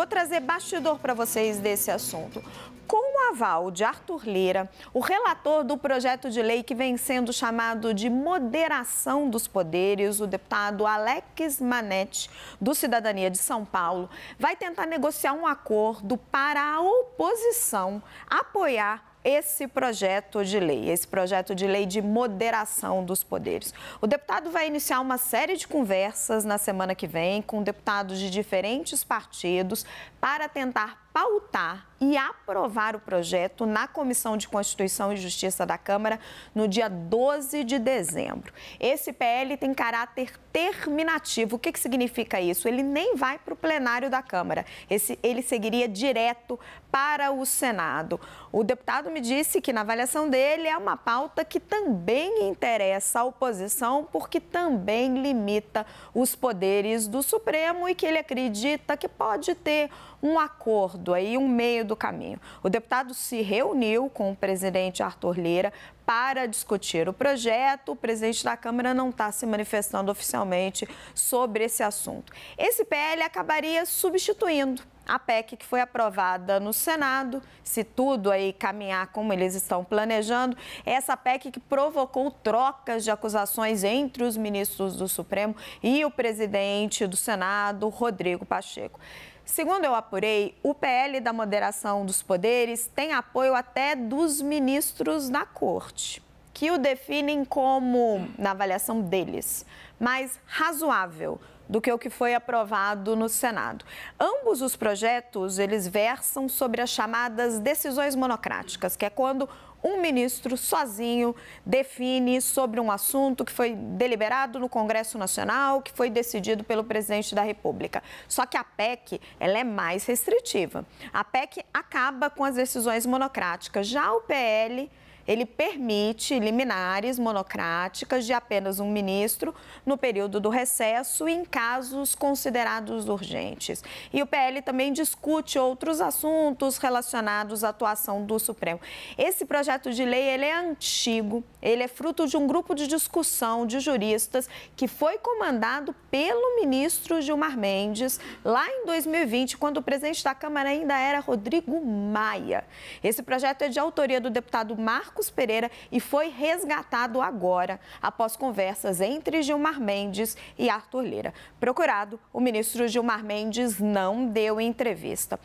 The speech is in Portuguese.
Vou trazer bastidor para vocês desse assunto. Com o aval de Arthur Lira, o relator do projeto de lei que vem sendo chamado de moderação dos poderes, o deputado Alex Manetti, do Cidadania de São Paulo, vai tentar negociar um acordo para a oposição apoiar esse projeto de lei, esse projeto de lei de moderação dos poderes. O deputado vai iniciar uma série de conversas na semana que vem com deputados de diferentes partidos para tentar pautar e aprovar o projeto na Comissão de Constituição e Justiça da Câmara no dia 12 de dezembro. Esse PL tem caráter terminativo. O que, que significa isso? Ele nem vai para o plenário da Câmara. Esse, ele seguiria direto para o Senado. O deputado me disse que, na avaliação dele, é uma pauta que também interessa a oposição, porque também limita os poderes do Supremo e que ele acredita que pode ter um acordo acordo, aí um meio do caminho. O deputado se reuniu com o presidente Arthur Lira para discutir o projeto. O presidente da Câmara não está se manifestando oficialmente sobre esse assunto. Esse PL acabaria substituindo a PEC que foi aprovada no Senado, se tudo aí caminhar como eles estão planejando, essa PEC que provocou trocas de acusações entre os ministros do Supremo e o presidente do Senado, Rodrigo Pacheco. Segundo eu apurei, o PL da moderação dos poderes tem apoio até dos ministros da corte que o definem como, na avaliação deles, mais razoável do que o que foi aprovado no Senado. Ambos os projetos, eles versam sobre as chamadas decisões monocráticas, que é quando um ministro sozinho define sobre um assunto que foi deliberado no Congresso Nacional, que foi decidido pelo presidente da República. Só que a PEC, ela é mais restritiva. A PEC acaba com as decisões monocráticas. Já o PL ele permite liminares monocráticas de apenas um ministro no período do recesso em casos considerados urgentes. E o PL também discute outros assuntos relacionados à atuação do Supremo. Esse projeto de lei ele é antigo, ele é fruto de um grupo de discussão de juristas que foi comandado pelo ministro Gilmar Mendes lá em 2020, quando o presidente da Câmara ainda era Rodrigo Maia. Esse projeto é de autoria do deputado Marcos Marcos Pereira e foi resgatado agora, após conversas entre Gilmar Mendes e Arthur Lira. Procurado, o ministro Gilmar Mendes não deu entrevista.